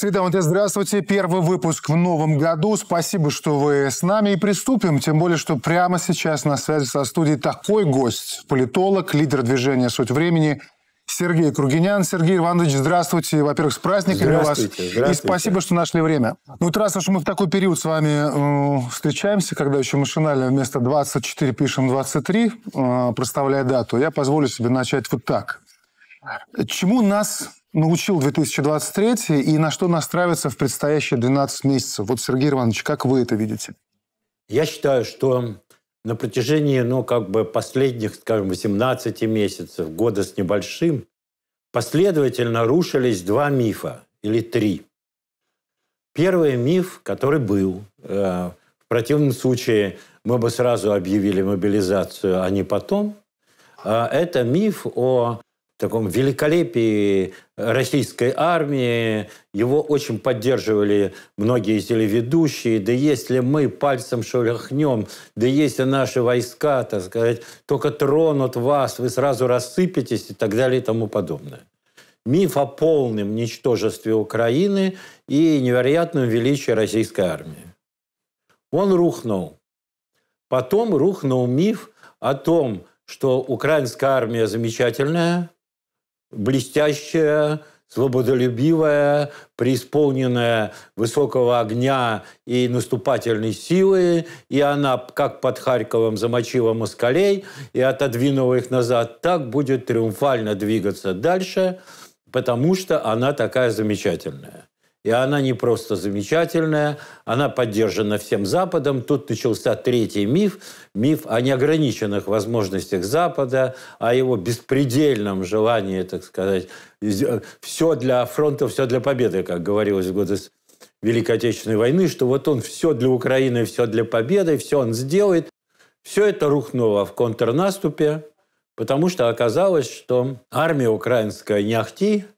Светомате, здравствуйте. Первый выпуск в новом году. Спасибо, что вы с нами и приступим. Тем более, что прямо сейчас на связи со студией такой гость. Политолог, лидер движения «Суть времени» Сергей Кругинян. Сергей Иванович, здравствуйте. Во-первых, с праздниками здравствуйте, вас. Здравствуйте. И спасибо, что нашли время. Ну, вот раз уж мы в такой период с вами э, встречаемся, когда еще машинально вместо 24 пишем 23, э, проставляя дату, я позволю себе начать вот так. Чему нас научил 2023 и на что настраиваться в предстоящие 12 месяцев? Вот, Сергей Иванович, как вы это видите? Я считаю, что на протяжении, ну, как бы последних, скажем, 18 месяцев, года с небольшим, последовательно рушились два мифа или три. Первый миф, который был, э, в противном случае мы бы сразу объявили мобилизацию, а не потом, э, это миф о таком великолепии российской армии. Его очень поддерживали многие телеведущие. Да если мы пальцем шелохнем, да если наши войска, так сказать, только тронут вас, вы сразу рассыпетесь и так далее и тому подобное. Миф о полном ничтожестве Украины и невероятном величии российской армии. Он рухнул. Потом рухнул миф о том, что украинская армия замечательная – блестящая, свободолюбивая, преисполненная высокого огня и наступательной силы, и она, как под Харьковом, замочила москалей и отодвинула их назад, так будет триумфально двигаться дальше, потому что она такая замечательная. И она не просто замечательная, она поддержана всем Западом. Тут начался третий миф, миф о неограниченных возможностях Запада, о его беспредельном желании, так сказать, э, все для фронта, все для победы, как говорилось в годы Великой Отечественной войны, что вот он все для Украины, все для победы, все он сделает. Все это рухнуло в контрнаступе, потому что оказалось, что армия украинская не ахти –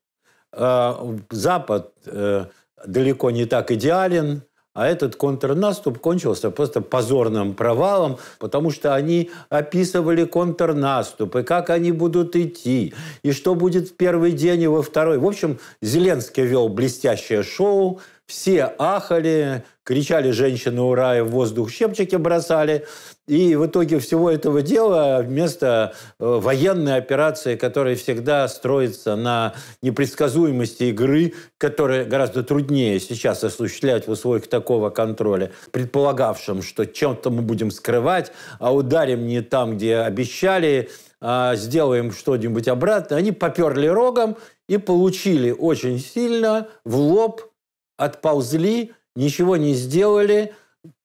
Э, Запад э, далеко не так идеален, а этот контрнаступ кончился просто позорным провалом, потому что они описывали контрнаступ, и как они будут идти, и что будет в первый день и во второй. В общем, Зеленский вел блестящее шоу, все ахали, кричали женщины «Ура!» и в воздух щепчики бросали. И в итоге всего этого дела вместо э, военной операции, которая всегда строится на непредсказуемости игры, которая гораздо труднее сейчас осуществлять в условиях такого контроля, предполагавшим, что чем-то мы будем скрывать, а ударим не там, где обещали, а сделаем что-нибудь обратно, они поперли рогом и получили очень сильно в лоб – отползли, ничего не сделали,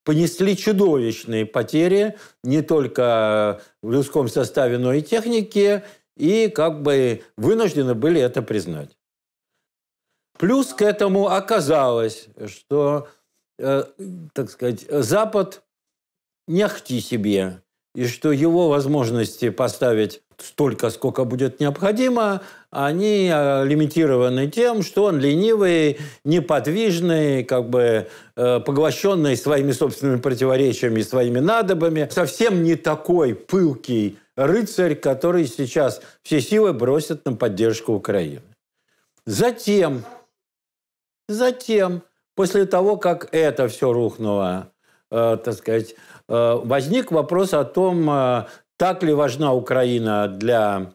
понесли чудовищные потери не только в людском составе, но и технике, и как бы вынуждены были это признать. Плюс к этому оказалось, что, э, так сказать, Запад не ахти себе, и что его возможности поставить столько, сколько будет необходимо, они э, лимитированы тем, что он ленивый, неподвижный, как бы э, поглощенный своими собственными противоречиями, своими надобами, совсем не такой пылкий рыцарь, который сейчас все силы бросит на поддержку Украины. Затем, затем, после того, как это все рухнуло, э, так сказать, э, возник вопрос о том, э, так ли важна Украина для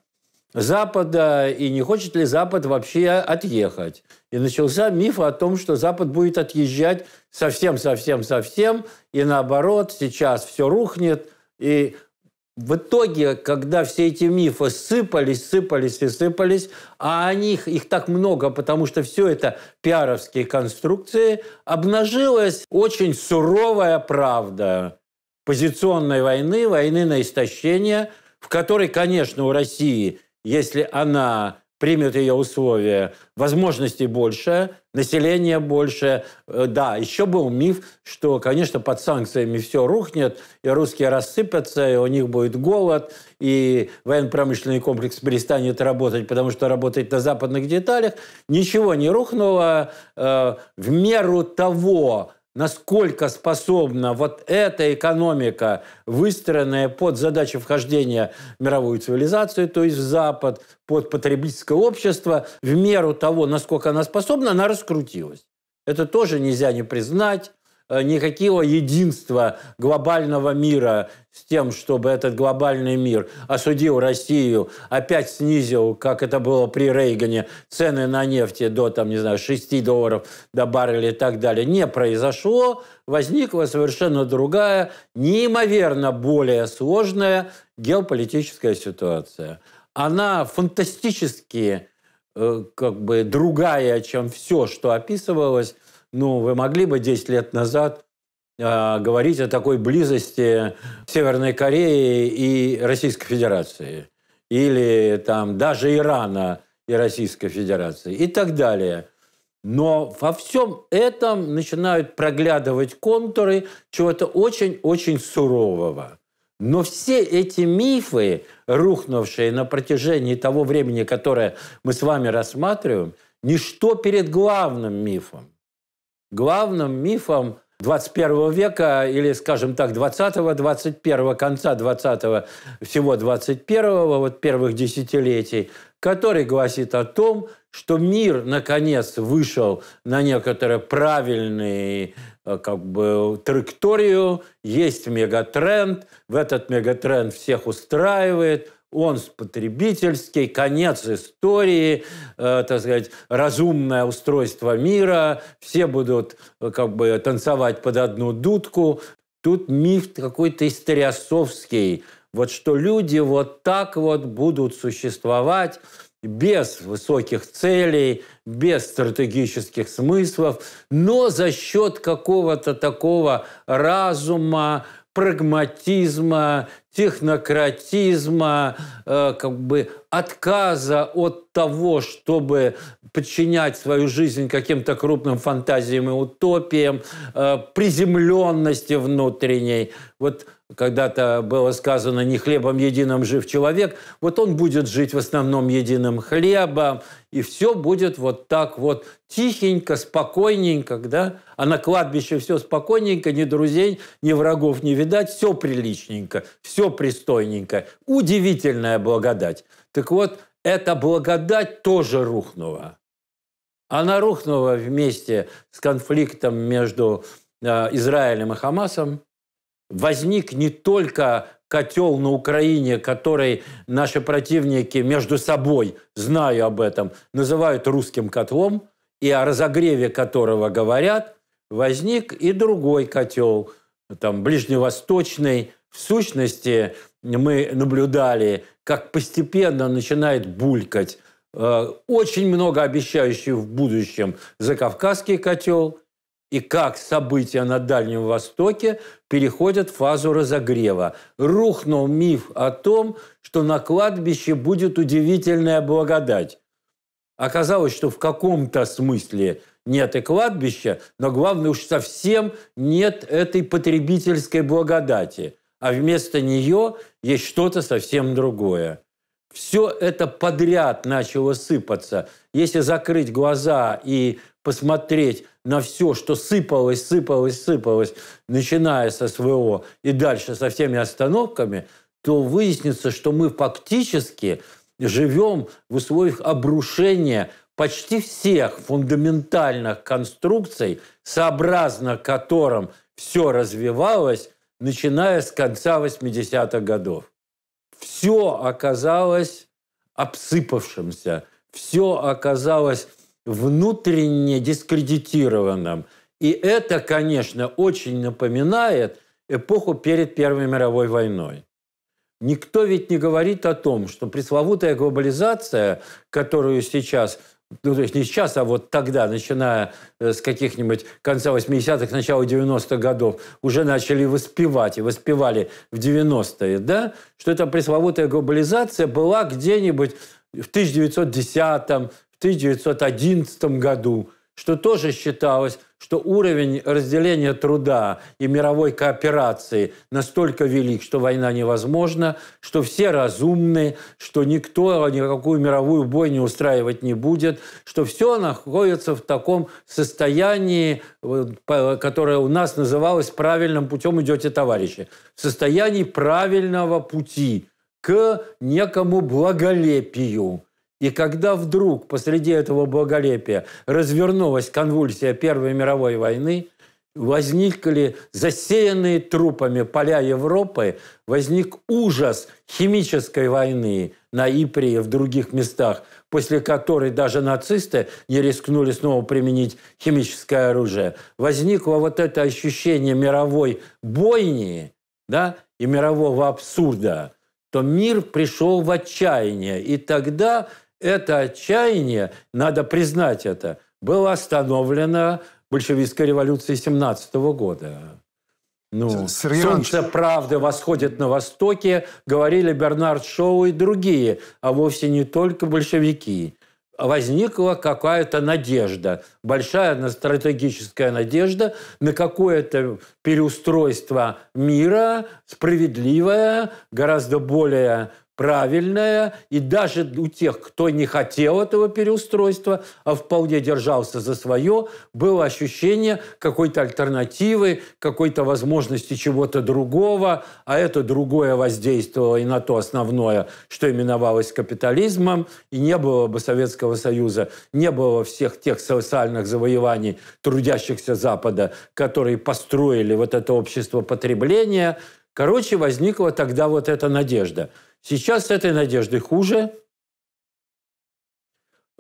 Запада, и не хочет ли Запад вообще отъехать. И начался миф о том, что Запад будет отъезжать совсем-совсем-совсем, и наоборот, сейчас все рухнет. И в итоге, когда все эти мифы сыпались, сыпались и сыпались, а о них их так много, потому что все это пиаровские конструкции, обнажилась очень суровая правда позиционной войны, войны на истощение, в которой, конечно, у России, если она примет ее условия, возможностей больше, население больше. Э, да, еще был миф, что, конечно, под санкциями все рухнет, и русские рассыпятся, и у них будет голод, и военно-промышленный комплекс перестанет работать, потому что работает на западных деталях. Ничего не рухнуло. Э, в меру того, насколько способна вот эта экономика, выстроенная под задачу вхождения в мировую цивилизацию, то есть в Запад, под потребительское общество, в меру того, насколько она способна, она раскрутилась. Это тоже нельзя не признать. Э, никакого единства глобального мира с тем, чтобы этот глобальный мир осудил Россию, опять снизил, как это было при Рейгане, цены на нефть до, там, не знаю, 6 долларов до барреля и так далее, не произошло. Возникла совершенно другая, неимоверно более сложная геополитическая ситуация. Она фантастически э, как бы другая, чем все, что описывалось ну, вы могли бы 10 лет назад а, говорить о такой близости Северной Кореи и Российской Федерации? Или там даже Ирана и Российской Федерации? И так далее. Но во всем этом начинают проглядывать контуры чего-то очень-очень сурового. Но все эти мифы, рухнувшие на протяжении того времени, которое мы с вами рассматриваем, ничто перед главным мифом главным мифом 21 века или, скажем так, 20-го, 21-го, конца 20-го, всего 21-го, вот первых десятилетий, который гласит о том, что мир, наконец, вышел на некоторые правильные э, как бы, траекторию, есть мегатренд, в этот мегатренд всех устраивает – он потребительский, конец истории, э, так сказать, разумное устройство мира, все будут э, как бы танцевать под одну дудку. Тут миф какой-то историосовский, вот что люди вот так вот будут существовать без высоких целей, без стратегических смыслов, но за счет какого-то такого разума, прагматизма, технократизма, э, как бы отказа от того, чтобы подчинять свою жизнь каким-то крупным фантазиям и утопиям, э, приземленности внутренней. Вот когда-то было сказано «не хлебом единым жив человек», вот он будет жить в основном единым хлебом, и все будет вот так вот тихенько, спокойненько, да? А на кладбище все спокойненько, ни друзей, ни врагов не видать, все приличненько, все все пристойненько. Удивительная благодать. Так вот, эта благодать тоже рухнула. Она рухнула вместе с конфликтом между э, Израилем и Хамасом. Возник не только котел на Украине, который наши противники между собой, знаю об этом, называют русским котлом, и о разогреве которого говорят, возник и другой котел, там, ближневосточный, в сущности, мы наблюдали, как постепенно начинает булькать э, очень многообещающий в будущем закавказский котел и как события на Дальнем Востоке переходят в фазу разогрева. Рухнул миф о том, что на кладбище будет удивительная благодать. Оказалось, что в каком-то смысле нет и кладбища, но главное уж совсем нет этой потребительской благодати – а вместо нее есть что-то совсем другое. Все это подряд начало сыпаться. Если закрыть глаза и посмотреть на все, что сыпалось, сыпалось, сыпалось, начиная со СВО и дальше со всеми остановками, то выяснится, что мы фактически живем в условиях обрушения почти всех фундаментальных конструкций, сообразно которым все развивалось начиная с конца 80-х годов. Все оказалось обсыпавшимся, все оказалось внутренне дискредитированным. И это, конечно, очень напоминает эпоху перед Первой мировой войной. Никто ведь не говорит о том, что пресловутая глобализация, которую сейчас – ну, то есть не сейчас, а вот тогда, начиная э, с каких-нибудь конца 80-х, начала 90-х годов, уже начали воспевать, и воспевали в 90-е, да, что эта пресловутая глобализация была где-нибудь в 1910 в 1911 году, что тоже считалось, что уровень разделения труда и мировой кооперации настолько велик, что война невозможна, что все разумны, что никто никакую мировую бойню устраивать не будет, что все находится в таком состоянии, которое у нас называлось правильным путем идете, товарищи, в состоянии правильного пути к некому благолепию и когда вдруг посреди этого благолепия развернулась конвульсия Первой мировой войны, возникли засеянные трупами поля Европы, возник ужас химической войны на Ипре и в других местах, после которой даже нацисты не рискнули снова применить химическое оружие. Возникло вот это ощущение мировой бойни да, и мирового абсурда, то мир пришел в отчаяние. И тогда это отчаяние, надо признать это, было остановлено большевистской революцией 17 года. Ну, Сергей «Солнце Иванович... правды восходит на востоке», говорили Бернард Шоу и другие, а вовсе не только большевики. Возникла какая-то надежда, большая на стратегическая надежда на какое-то переустройство мира, справедливое, гораздо более правильная, и даже у тех, кто не хотел этого переустройства, а вполне держался за свое, было ощущение какой-то альтернативы, какой-то возможности чего-то другого, а это другое воздействовало и на то основное, что именовалось капитализмом, и не было бы Советского Союза, не было всех тех социальных завоеваний трудящихся Запада, которые построили вот это общество потребления. Короче, возникла тогда вот эта надежда – Сейчас с этой надежды хуже.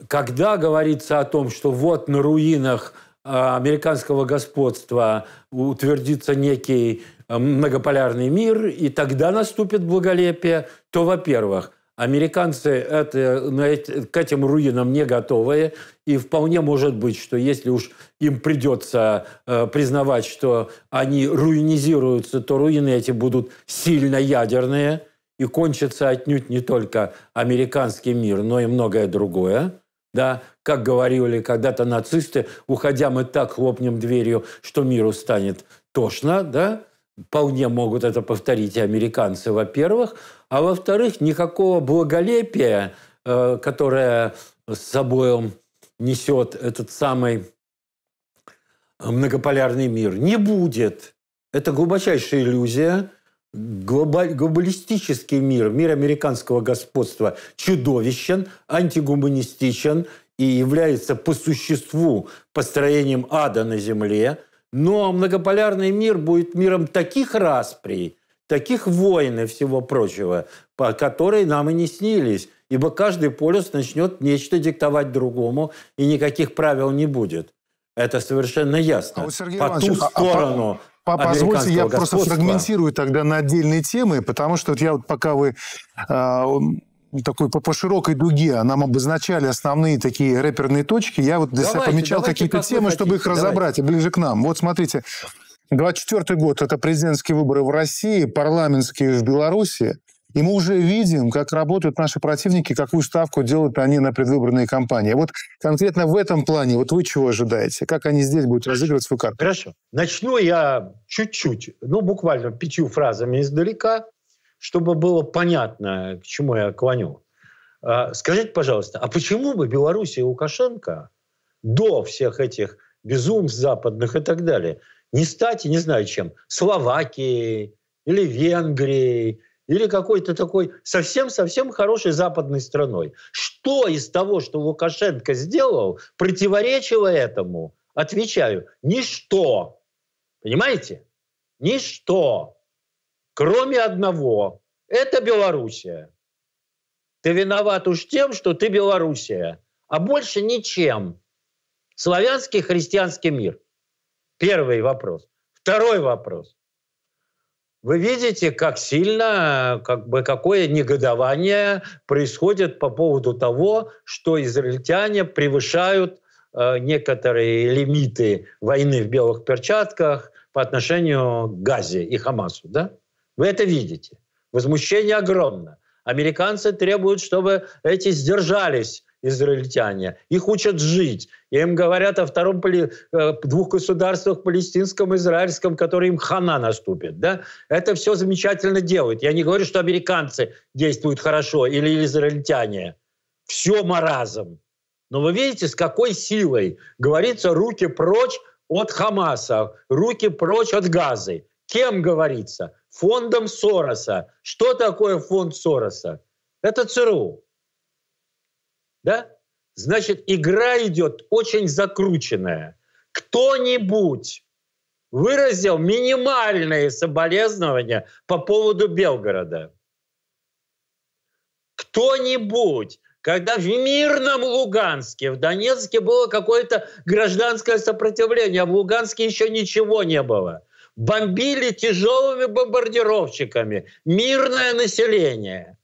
Когда говорится о том, что вот на руинах а, американского господства утвердится некий а, многополярный мир, и тогда наступит благолепие, то, во-первых, американцы это, к этим руинам не готовы, и вполне может быть, что если уж им придется а, признавать, что они руинизируются, то руины эти будут сильно ядерные – и кончится отнюдь не только американский мир, но и многое другое. Да, как говорили когда-то нацисты, уходя мы так хлопнем дверью, что миру станет тошно, да, вполне могут это повторить и американцы, во-первых, а во-вторых, никакого благолепия, э, которое с собой несет этот самый многополярный мир, не будет. Это глубочайшая иллюзия, глобалистический мир, мир американского господства чудовищен, антигуманистичен и является по существу построением ада на земле. Но многополярный мир будет миром таких расприй, таких войн и всего прочего, по которые нам и не снились. Ибо каждый полюс начнет нечто диктовать другому, и никаких правил не будет. Это совершенно ясно. А вот, Сергей по Иванович, ту сторону а, а, Позвольте, я просто фрагментирую тогда на отдельные темы, потому что вот я вот пока вы э, такой по, по широкой дуге нам обозначали основные такие рэперные точки, я вот для давайте, себя помечал какие-то темы, чтобы их давайте. разобрать и ближе к нам. Вот смотрите, 24 год – это президентские выборы в России, парламентские в Беларуси. И мы уже видим, как работают наши противники, какую ставку делают они на предвыборные кампании. Вот конкретно в этом плане, вот вы чего ожидаете? Как они здесь будут Хорошо. разыгрывать свою карту? Хорошо. Начну я чуть-чуть, ну, буквально пятью фразами издалека, чтобы было понятно, к чему я клоню. А, скажите, пожалуйста, а почему бы Беларусь и Лукашенко до всех этих безумств западных и так далее не стать, не знаю чем, Словакией или Венгрией, или какой-то такой совсем-совсем хорошей западной страной. Что из того, что Лукашенко сделал, противоречило этому? Отвечаю, ничто. Понимаете? Ничто. Кроме одного. Это Белоруссия. Ты виноват уж тем, что ты Белоруссия. А больше ничем. Славянский христианский мир. Первый вопрос. Второй вопрос. Вы видите, как сильно, как бы, какое негодование происходит по поводу того, что израильтяне превышают э, некоторые лимиты войны в белых перчатках по отношению к Газе и Хамасу. Да? Вы это видите. Возмущение огромно. Американцы требуют, чтобы эти сдержались израильтяне. Их учат жить. И им говорят о втором поли... Э, двух государствах, палестинском и израильском, которые им хана наступит. Да? Это все замечательно делают. Я не говорю, что американцы действуют хорошо или израильтяне. Все маразм. Но вы видите, с какой силой говорится «руки прочь от Хамаса», «руки прочь от Газы». Кем говорится? Фондом Сороса. Что такое фонд Сороса? Это ЦРУ да? Значит, игра идет очень закрученная. Кто-нибудь выразил минимальные соболезнования по поводу Белгорода. Кто-нибудь, когда в мирном Луганске, в Донецке было какое-то гражданское сопротивление, а в Луганске еще ничего не было. Бомбили тяжелыми бомбардировщиками мирное население.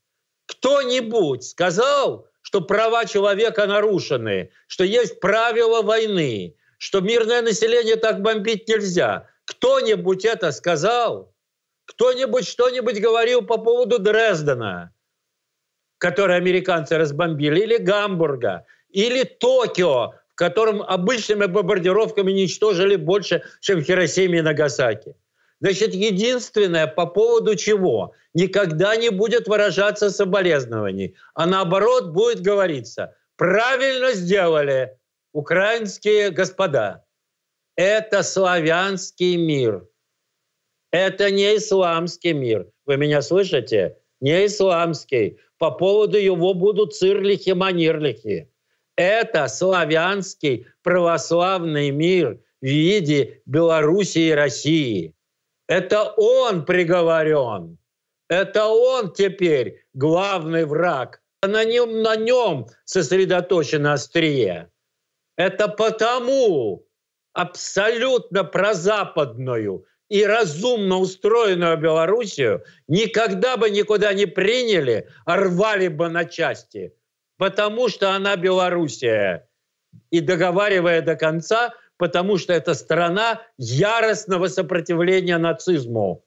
Кто-нибудь сказал, что права человека нарушены, что есть правила войны, что мирное население так бомбить нельзя. Кто-нибудь это сказал? Кто-нибудь что-нибудь говорил по поводу Дрездена, который американцы разбомбили, или Гамбурга, или Токио, в котором обычными бомбардировками уничтожили больше, чем в Хиросиме и Нагасаки? Значит, единственное, по поводу чего никогда не будет выражаться соболезнований, а наоборот будет говориться, правильно сделали украинские господа. Это славянский мир. Это не исламский мир. Вы меня слышите? Не исламский. По поводу его будут цирлихи-манирлихи. Это славянский православный мир в виде Белоруссии и России. Это он приговорен. Это он теперь главный враг. На нем, на нем сосредоточено острие. Это потому абсолютно прозападную и разумно устроенную Белоруссию никогда бы никуда не приняли, а рвали бы на части, потому что она Белоруссия. И договаривая до конца, потому что это страна яростного сопротивления нацизму.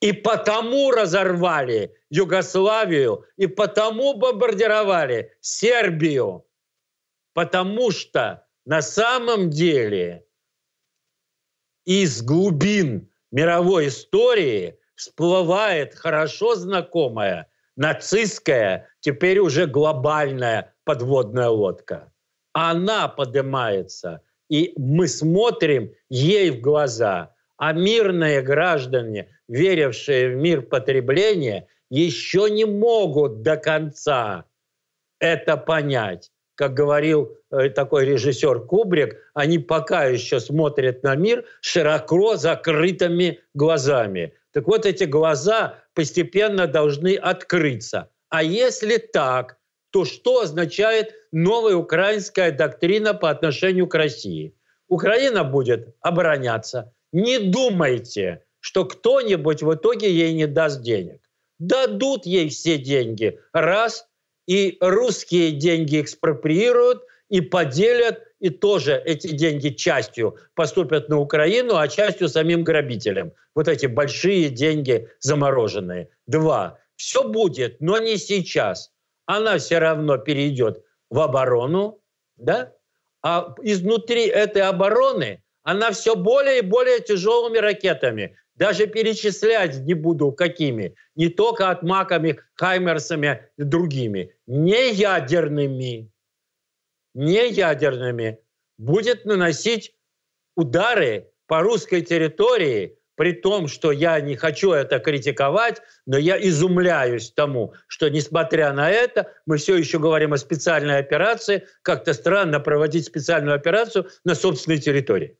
И потому разорвали Югославию, и потому бомбардировали Сербию. Потому что на самом деле из глубин мировой истории всплывает хорошо знакомая нацистская, теперь уже глобальная подводная лодка. Она поднимается – и мы смотрим ей в глаза. А мирные граждане, верившие в мир потребления, еще не могут до конца это понять. Как говорил э, такой режиссер Кубрик, они пока еще смотрят на мир широко закрытыми глазами. Так вот, эти глаза постепенно должны открыться. А если так, то что означает новая украинская доктрина по отношению к России? Украина будет обороняться. Не думайте, что кто-нибудь в итоге ей не даст денег. Дадут ей все деньги. Раз, и русские деньги экспроприируют, и поделят, и тоже эти деньги частью поступят на Украину, а частью самим грабителям. Вот эти большие деньги замороженные. Два. Все будет, но не сейчас она все равно перейдет в оборону, да? а изнутри этой обороны она все более и более тяжелыми ракетами. Даже перечислять не буду какими. Не только от маками, хаймерсами и другими. Не ядерными. Не ядерными будет наносить удары по русской территории при том, что я не хочу это критиковать, но я изумляюсь тому, что несмотря на это, мы все еще говорим о специальной операции. Как-то странно проводить специальную операцию на собственной территории.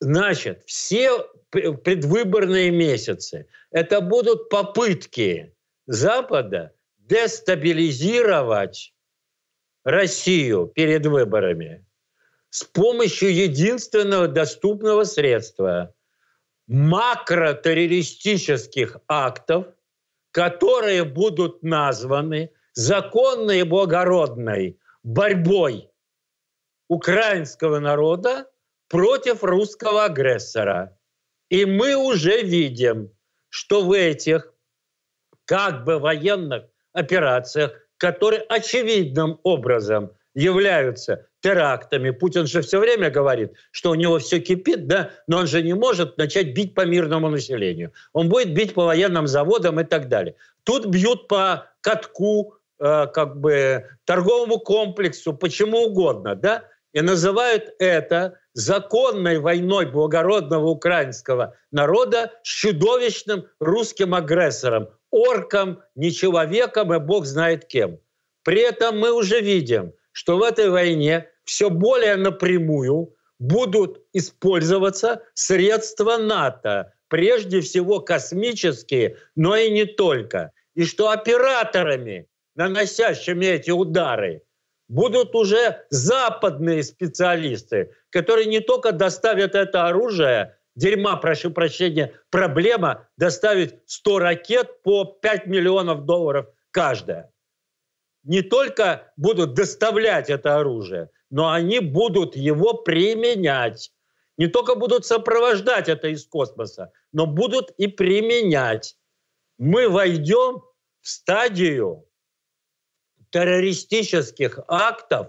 Значит, все предвыборные месяцы это будут попытки Запада дестабилизировать Россию перед выборами с помощью единственного доступного средства макротеррористических актов, которые будут названы законной и благородной борьбой украинского народа против русского агрессора. И мы уже видим, что в этих как бы военных операциях, которые очевидным образом являются терактами. Путин же все время говорит, что у него все кипит, да, но он же не может начать бить по мирному населению. Он будет бить по военным заводам и так далее. Тут бьют по катку, э, как бы торговому комплексу, почему угодно, да, и называют это законной войной благородного украинского народа с чудовищным русским агрессором, орком, не человеком и бог знает кем. При этом мы уже видим, что в этой войне все более напрямую будут использоваться средства НАТО, прежде всего космические, но и не только. И что операторами, наносящими эти удары, будут уже западные специалисты, которые не только доставят это оружие, дерьма, прошу прощения, проблема доставить 100 ракет по 5 миллионов долларов каждая не только будут доставлять это оружие, но они будут его применять. Не только будут сопровождать это из космоса, но будут и применять. Мы войдем в стадию террористических актов,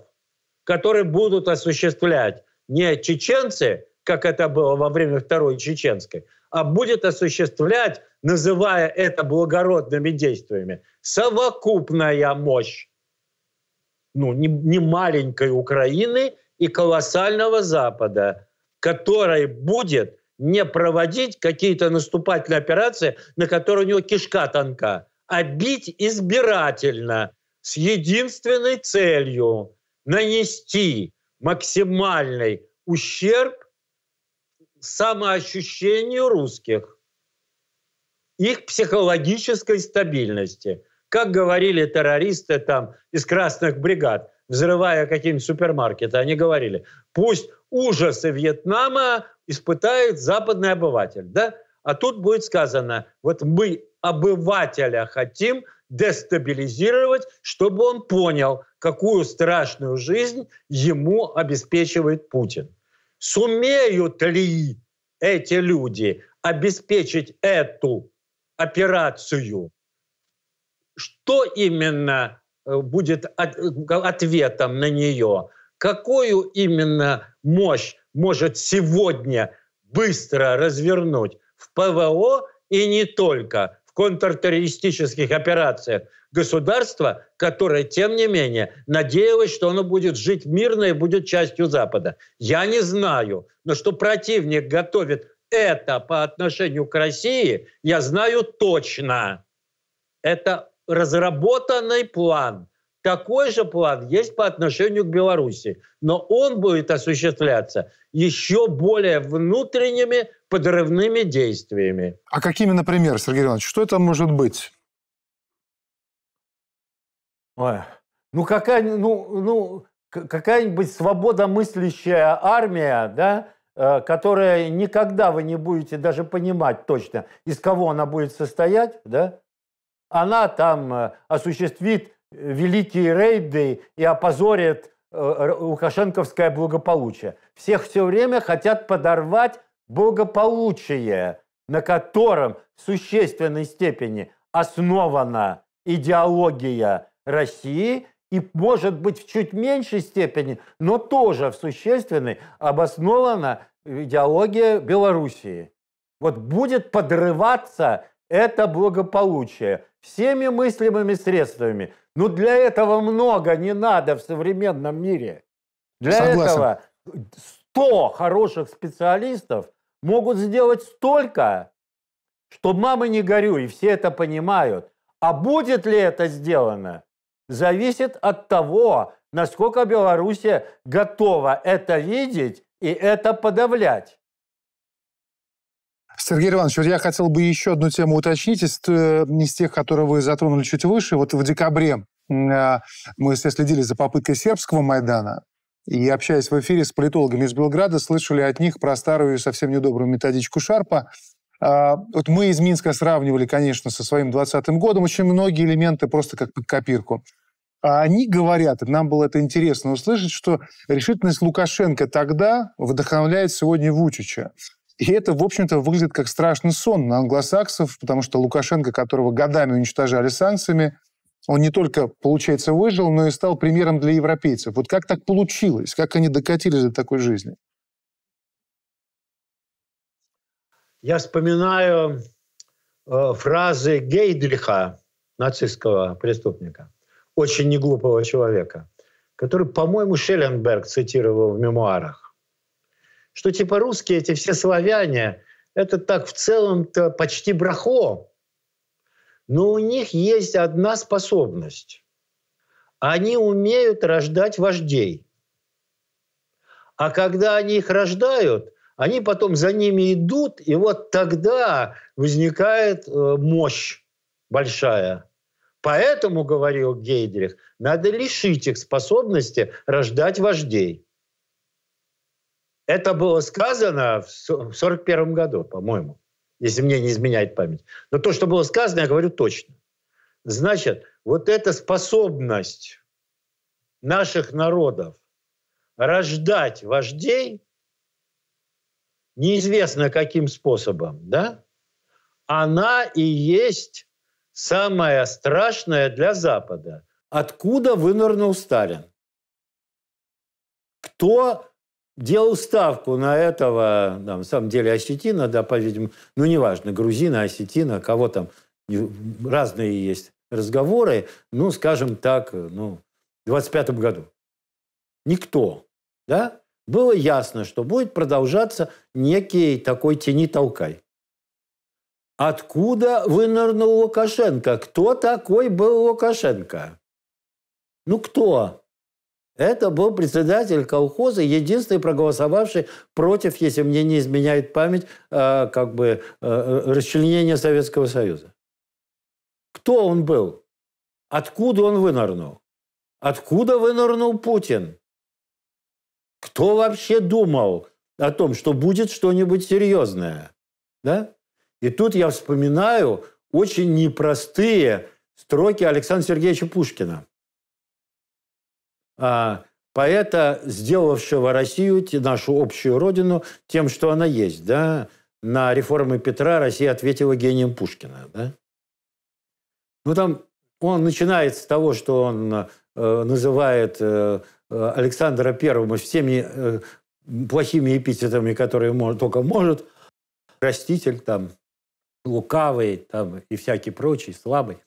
которые будут осуществлять не чеченцы, как это было во время Второй Чеченской, а будет осуществлять, называя это благородными действиями, совокупная мощь ну, не, не маленькой Украины и колоссального Запада, который будет не проводить какие-то наступательные операции, на которые у него кишка тонка, а бить избирательно с единственной целью нанести максимальный ущерб самоощущению русских, их психологической стабильности. Как говорили террористы там из красных бригад, взрывая какие-нибудь супермаркеты, они говорили, пусть ужасы Вьетнама испытает западный обыватель. Да? А тут будет сказано, вот мы обывателя хотим дестабилизировать, чтобы он понял, какую страшную жизнь ему обеспечивает Путин сумеют ли эти люди обеспечить эту операцию? Что именно э, будет э, ответом на нее? Какую именно мощь может сегодня быстро развернуть в ПВО и не только? в контртеррористических операциях государство, которое, тем не менее, надеялось, что оно будет жить мирно и будет частью Запада. Я не знаю, но что противник готовит это по отношению к России, я знаю точно. Это разработанный план. Такой же план есть по отношению к Беларуси, но он будет осуществляться еще более внутренними подрывными действиями. А какими, например, Сергей Иванович, что это может быть? Ой, ну, какая, ну, ну, какая-нибудь свободомыслящая армия, да, э, которая никогда вы не будете даже понимать точно, из кого она будет состоять, да, она там э, осуществит великие рейды и опозорит э, лукашенковское благополучие. Всех все время хотят подорвать благополучие, на котором в существенной степени основана идеология России и, может быть, в чуть меньшей степени, но тоже в существенной обоснована идеология Белоруссии. Вот будет подрываться это благополучие всеми мыслимыми средствами. Но для этого много не надо в современном мире. Для Согласен. этого 100 хороших специалистов могут сделать столько, что мамы не горю и все это понимают. А будет ли это сделано, зависит от того, насколько Беларусь готова это видеть и это подавлять. Сергей Иванович, вот я хотел бы еще одну тему уточнить, из, э, из тех, которые вы затронули чуть выше. Вот в декабре э, мы все следили за попыткой сербского Майдана. И общаясь в эфире с политологами из Белграда, слышали от них про старую и совсем недобрую методичку Шарпа. А, вот мы из Минска сравнивали, конечно, со своим 2020 годом очень многие элементы просто как под копирку. А они говорят, и нам было это интересно услышать, что решительность Лукашенко тогда вдохновляет сегодня Вучича. И это, в общем-то, выглядит как страшный сон на англосаксов, потому что Лукашенко, которого годами уничтожали санкциями, он не только, получается, выжил, но и стал примером для европейцев. Вот как так получилось? Как они докатились до такой жизни? Я вспоминаю э, фразы Гейдриха, нацистского преступника, очень неглупого человека, который, по-моему, Шелленберг цитировал в мемуарах, что типа русские эти все славяне, это так в целом-то почти брахо, но у них есть одна способность. Они умеют рождать вождей. А когда они их рождают, они потом за ними идут, и вот тогда возникает э, мощь большая. Поэтому, говорил Гейдрих, надо лишить их способности рождать вождей. Это было сказано в 1941 году, по-моему если мне не изменяет память. Но то, что было сказано, я говорю точно. Значит, вот эта способность наших народов рождать вождей, неизвестно каким способом, да, она и есть самое страшное для Запада. Откуда вынырнул Сталин? Кто делал ставку на этого, там, на самом деле, осетина, да, по-видимому, ну, неважно, грузина, осетина, кого там, разные есть разговоры, ну, скажем так, ну, в 25 году. Никто, да, было ясно, что будет продолжаться некий такой тени-толкай. Откуда вынырнул Лукашенко? Кто такой был Лукашенко? Ну, кто? Это был председатель колхоза, единственный проголосовавший против, если мне не изменяет память, э, как бы э, э, расчленения Советского Союза. Кто он был? Откуда он вынырнул? Откуда вынырнул Путин? Кто вообще думал о том, что будет что-нибудь серьезное? Да? И тут я вспоминаю очень непростые строки Александра Сергеевича Пушкина – а, поэта, сделавшего Россию, нашу общую родину, тем, что она есть. Да? На реформы Петра Россия ответила гением Пушкина. Да? Ну, там он начинает с того, что он э, называет э, э Александра Первым всеми э, плохими эпитетами, которые может, только может. Раститель там, лукавый там, и всякий прочий, слабый.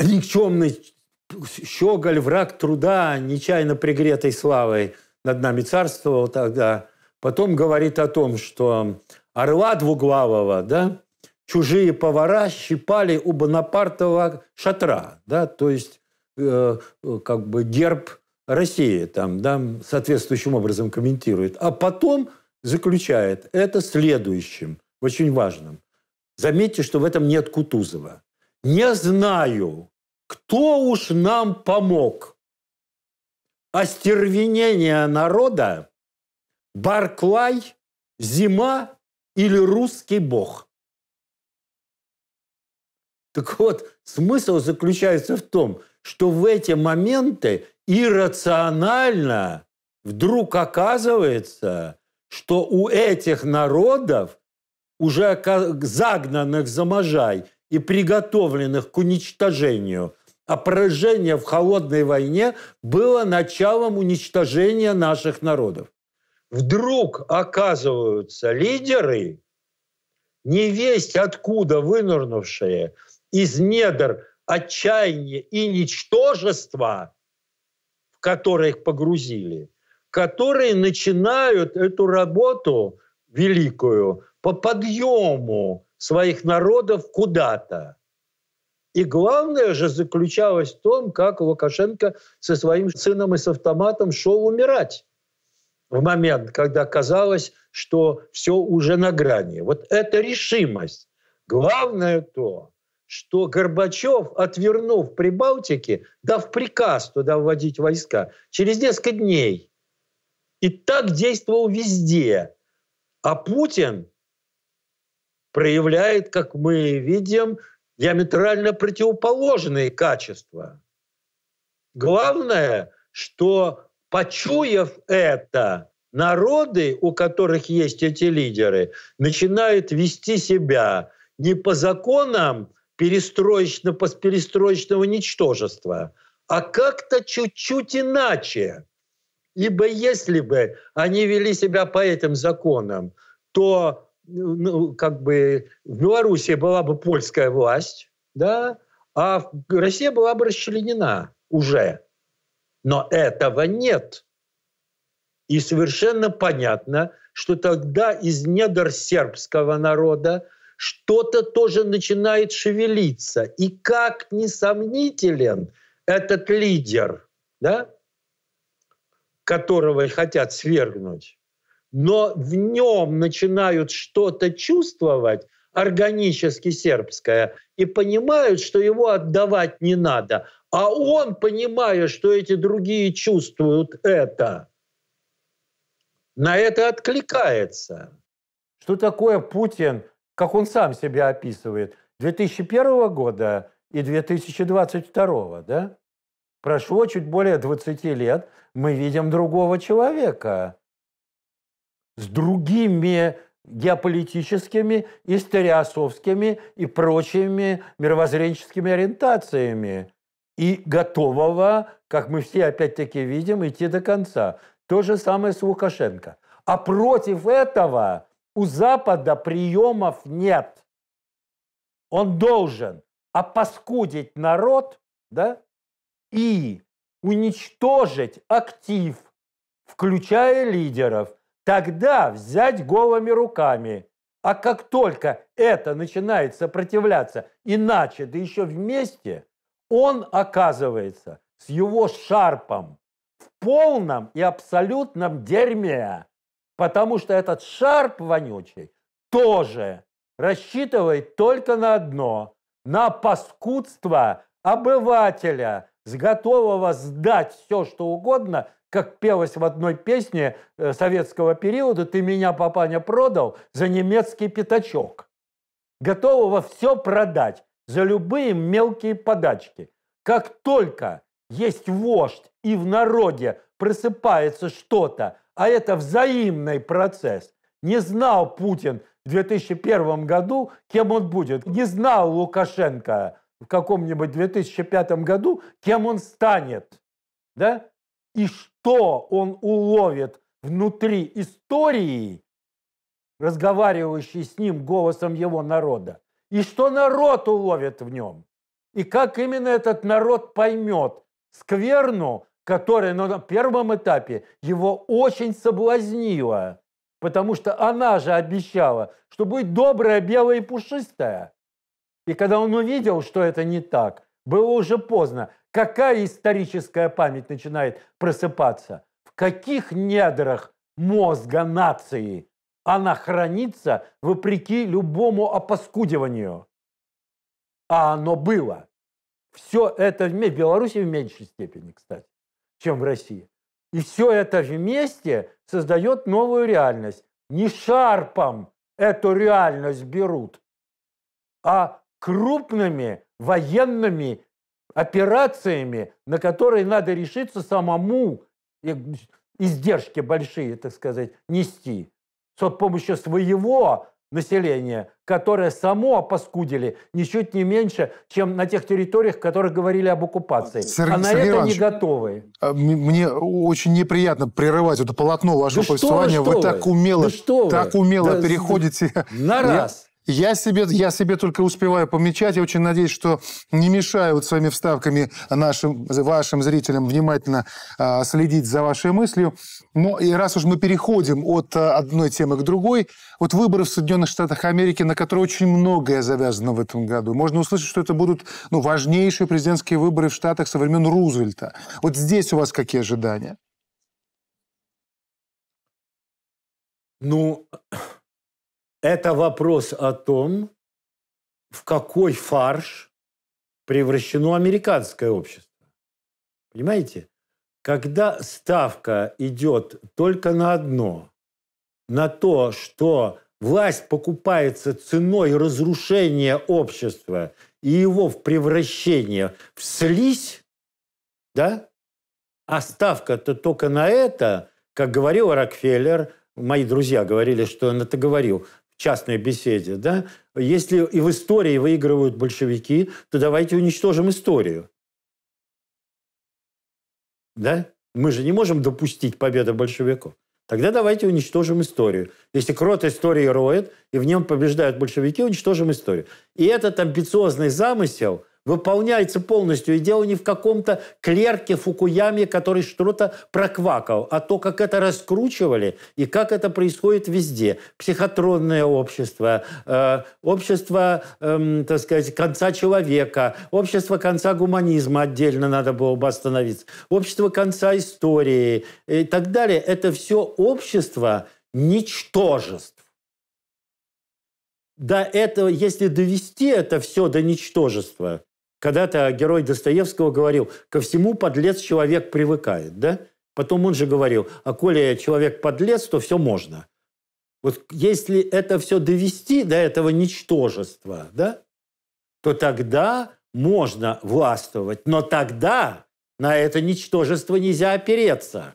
Никчемный Щеголь, враг труда, нечаянно пригретой славой над нами царствовал тогда. Потом говорит о том, что орла двуглавого, да, чужие повара щипали у Бонапартова шатра, да, то есть э, э как бы герб России там, да, соответствующим образом комментирует. А потом заключает это следующим, очень важным. Заметьте, что в этом нет Кутузова. Не знаю, кто уж нам помог? Остервенение народа, Барклай, зима или русский бог? Так вот, смысл заключается в том, что в эти моменты иррационально вдруг оказывается, что у этих народов, уже загнанных за Можай и приготовленных к уничтожению – а поражение в холодной войне было началом уничтожения наших народов. Вдруг оказываются лидеры, невесть откуда вынырнувшие из недр отчаяния и ничтожества, в которые их погрузили, которые начинают эту работу великую по подъему своих народов куда-то. И главное же заключалось в том, как Лукашенко со своим сыном и с автоматом шел умирать в момент, когда казалось, что все уже на грани. Вот это решимость. Главное то, что Горбачев, отвернув Прибалтики, дав приказ туда вводить войска, через несколько дней и так действовал везде. А Путин проявляет, как мы видим, диаметрально противоположные качества. Главное, что почуяв это, народы, у которых есть эти лидеры, начинают вести себя не по законам перестроечно перестроечного ничтожества, а как-то чуть-чуть иначе. Ибо если бы они вели себя по этим законам, то ну, как бы в Белоруссии была бы польская власть, да, а Россия была бы расчленена уже. Но этого нет. И совершенно понятно, что тогда из недр сербского народа что-то тоже начинает шевелиться. И как несомнителен этот лидер, да, которого хотят свергнуть, но в нем начинают что-то чувствовать, органически сербское, и понимают, что его отдавать не надо. А он, понимая, что эти другие чувствуют это, на это откликается. Что такое Путин, как он сам себя описывает, 2001 года и 2022, да? Прошло чуть более 20 лет, мы видим другого человека с другими геополитическими, историосовскими и прочими мировоззренческими ориентациями и готового, как мы все опять-таки видим, идти до конца. То же самое с Лукашенко. А против этого у Запада приемов нет. Он должен опаскудить народ да, и уничтожить актив, включая лидеров – тогда взять голыми руками. А как только это начинает сопротивляться, иначе, да еще вместе, он оказывается с его шарпом в полном и абсолютном дерьме, потому что этот шарп вонючий тоже рассчитывает только на одно – на паскудство обывателя, с готового сдать все, что угодно, как пелось в одной песне э, советского периода «Ты меня, папаня, продал за немецкий пятачок». Готового все продать за любые мелкие подачки. Как только есть вождь и в народе просыпается что-то, а это взаимный процесс. Не знал Путин в 2001 году, кем он будет. Не знал Лукашенко в каком-нибудь 2005 году, кем он станет. Да? и что он уловит внутри истории, разговаривающей с ним голосом его народа, и что народ уловит в нем, и как именно этот народ поймет скверну, которая на первом этапе его очень соблазнила, потому что она же обещала, что будет добрая, белая и пушистая. И когда он увидел, что это не так – было уже поздно. Какая историческая память начинает просыпаться? В каких недрах мозга нации она хранится вопреки любому опаскудиванию? А оно было. Все это вместе, в Беларуси в меньшей степени, кстати, чем в России. И все это вместе создает новую реальность. Не шарпом эту реальность берут, а крупными военными операциями, на которые надо решиться самому, издержки большие, так сказать, нести. С помощью своего населения, которое само опаскудили ничуть не меньше, чем на тех территориях, в которых говорили об оккупации. Сергей, а на Сергей это Иванович, не готовы. А, мне очень неприятно прерывать это полотно вашего да повествования. Вы, вы, вы так умело, да что так умело да переходите. На раз. Я себе, я себе только успеваю помечать. Я очень надеюсь, что не мешаю вот своими вставками нашим, вашим зрителям внимательно э, следить за вашей мыслью. Но и раз уж мы переходим от э, одной темы к другой, вот выборы в Соединенных Штатах Америки, на которые очень многое завязано в этом году. Можно услышать, что это будут ну, важнейшие президентские выборы в Штатах со времен Рузвельта. Вот здесь у вас какие ожидания? Ну, это вопрос о том, в какой фарш превращено американское общество. Понимаете? Когда ставка идет только на одно, на то, что власть покупается ценой разрушения общества и его в превращение в слизь, да? А ставка-то только на это, как говорил Рокфеллер, мои друзья говорили, что он это говорил, частной беседе, да, если и в истории выигрывают большевики, то давайте уничтожим историю. Да? Мы же не можем допустить победы большевиков. Тогда давайте уничтожим историю. Если крот истории роет, и в нем побеждают большевики, уничтожим историю. И этот амбициозный замысел – выполняется полностью. И дело не в каком-то клерке Фукуяме, который что-то проквакал, а то, как это раскручивали и как это происходит везде. Психотронное общество, э, общество, э, так сказать, конца человека, общество конца гуманизма отдельно надо было бы остановиться, общество конца истории и так далее. Это все общество ничтожеств до этого, если довести это все до ничтожества, когда-то герой Достоевского говорил, ко всему подлец человек привыкает, да? Потом он же говорил, а коли человек подлец, то все можно. Вот если это все довести до этого ничтожества, да, то тогда можно властвовать, но тогда на это ничтожество нельзя опереться.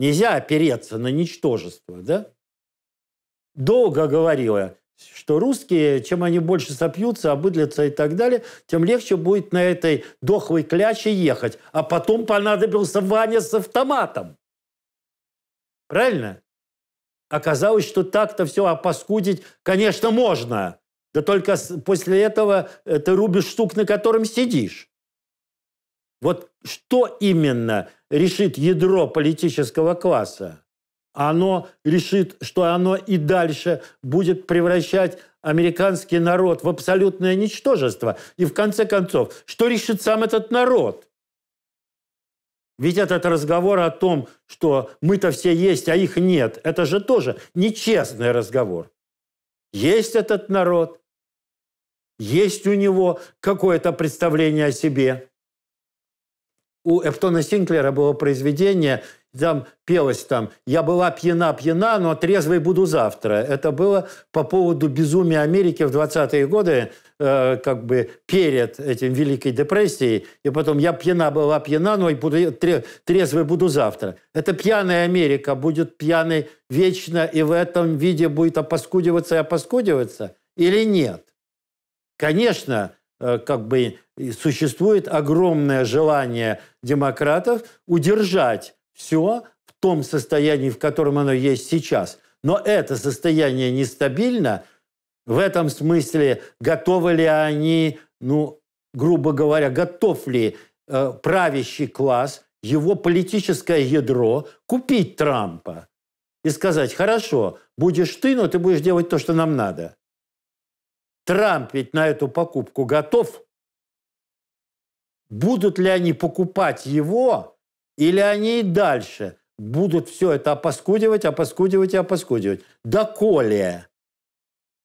Нельзя опереться на ничтожество, да? Долго говорила что русские, чем они больше сопьются, обыдлятся и так далее, тем легче будет на этой дохлой кляче ехать. А потом понадобился Ваня с автоматом. Правильно? Оказалось, что так-то все опаскудить, конечно, можно. Да только после этого э, ты рубишь штук, на котором сидишь. Вот что именно решит ядро политического класса? оно решит, что оно и дальше будет превращать американский народ в абсолютное ничтожество. И в конце концов, что решит сам этот народ? Ведь этот разговор о том, что мы-то все есть, а их нет, это же тоже нечестный разговор. Есть этот народ, есть у него какое-то представление о себе. У Эптона Синклера было произведение там пелось там «Я была пьяна-пьяна, но трезвой буду завтра». Это было по поводу безумия Америки в 20-е годы, э, как бы перед этим Великой депрессией. И потом «Я пьяна была пьяна, но буду, трезвой буду завтра». Это пьяная Америка будет пьяной вечно и в этом виде будет опаскудиваться и опаскудиваться или нет? Конечно, э, как бы существует огромное желание демократов удержать все в том состоянии, в котором оно есть сейчас. Но это состояние нестабильно. В этом смысле готовы ли они, ну, грубо говоря, готов ли э, правящий класс, его политическое ядро купить Трампа и сказать, хорошо, будешь ты, но ты будешь делать то, что нам надо. Трамп ведь на эту покупку готов. Будут ли они покупать его, или они и дальше будут все это опаскудивать, опаскудивать и опаскудивать. Доколе?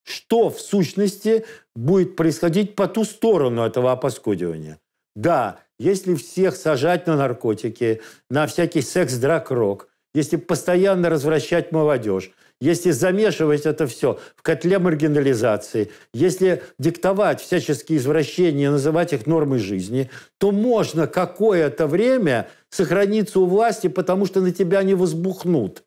Что в сущности будет происходить по ту сторону этого опаскудивания? Да, если всех сажать на наркотики, на всякий секс-драк-рок, если постоянно развращать молодежь, если замешивать это все в котле маргинализации, если диктовать всяческие извращения, называть их нормой жизни, то можно какое-то время – сохраниться у власти, потому что на тебя не возбухнут.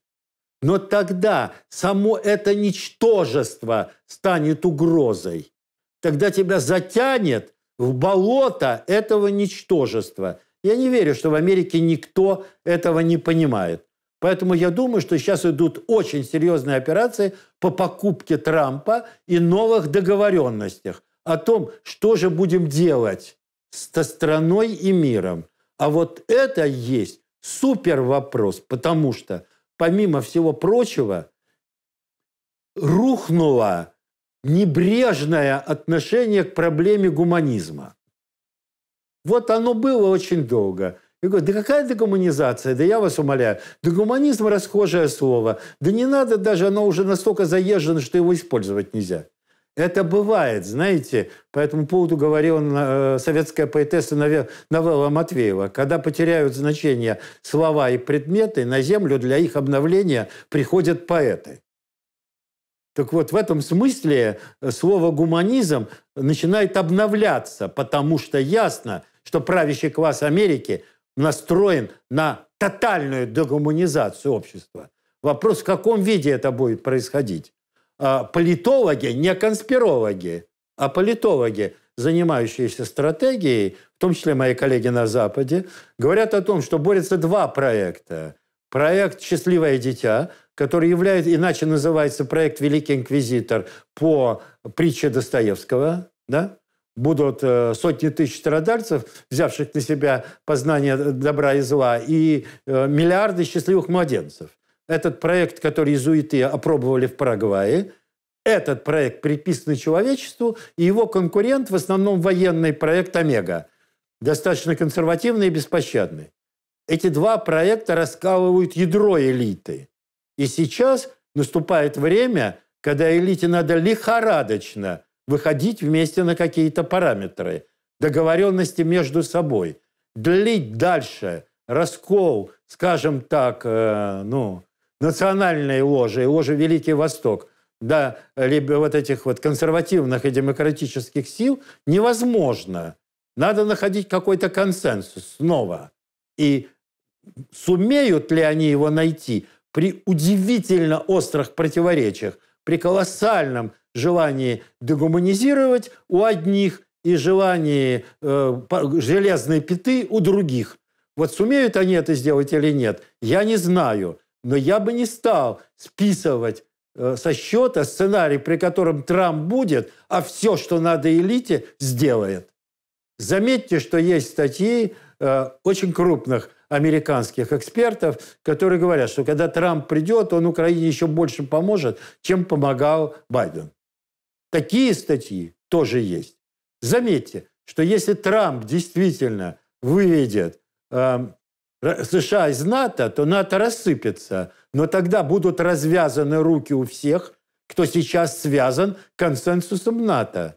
Но тогда само это ничтожество станет угрозой. Тогда тебя затянет в болото этого ничтожества. Я не верю, что в Америке никто этого не понимает. Поэтому я думаю, что сейчас идут очень серьезные операции по покупке Трампа и новых договоренностях о том, что же будем делать со страной и миром. А вот это есть супер вопрос, потому что, помимо всего прочего, рухнуло небрежное отношение к проблеме гуманизма. Вот оно было очень долго. Я говорю, да какая дегуманизация? Да я вас умоляю. да гуманизм расхожее слово. Да не надо даже, оно уже настолько заезжено, что его использовать нельзя. Это бывает, знаете. По этому поводу говорила э, советская поэтесса новелла Матвеева. Когда потеряют значение слова и предметы, на землю для их обновления приходят поэты. Так вот, в этом смысле э, слово «гуманизм» начинает обновляться, потому что ясно, что правящий класс Америки настроен на тотальную дегуманизацию общества. Вопрос, в каком виде это будет происходить. А, политологи, не конспирологи, а политологи, занимающиеся стратегией, в том числе мои коллеги на Западе, говорят о том, что борются два проекта. Проект «Счастливое дитя», который является, иначе называется проект «Великий инквизитор» по притче Достоевского, да? будут э, сотни тысяч страдальцев, взявших на себя познание добра и зла, и э, миллиарды счастливых младенцев – этот проект, который иезуиты опробовали в Парагвае, этот проект приписан человечеству, и его конкурент в основном военный проект «Омега», достаточно консервативный и беспощадный. Эти два проекта раскалывают ядро элиты. И сейчас наступает время, когда элите надо лихорадочно выходить вместе на какие-то параметры, договоренности между собой, длить дальше раскол, скажем так, э, ну, национальные ложи и ложи Великий Восток да э, либо вот этих вот консервативных и демократических сил невозможно. Надо находить какой-то консенсус снова. И сумеют ли они его найти при удивительно острых противоречиях, при колоссальном желании дегуманизировать у одних и желании э, железной пяты у других. Вот сумеют они это сделать или нет, я не знаю. Но я бы не стал списывать э, со счета сценарий, при котором Трамп будет, а все, что надо элите, сделает. Заметьте, что есть статьи э, очень крупных американских экспертов, которые говорят, что когда Трамп придет, он Украине еще больше поможет, чем помогал Байден. Такие статьи тоже есть. Заметьте, что если Трамп действительно выведет эм, США а из НАТО, то НАТО рассыпется. Но тогда будут развязаны руки у всех, кто сейчас связан консенсусом НАТО.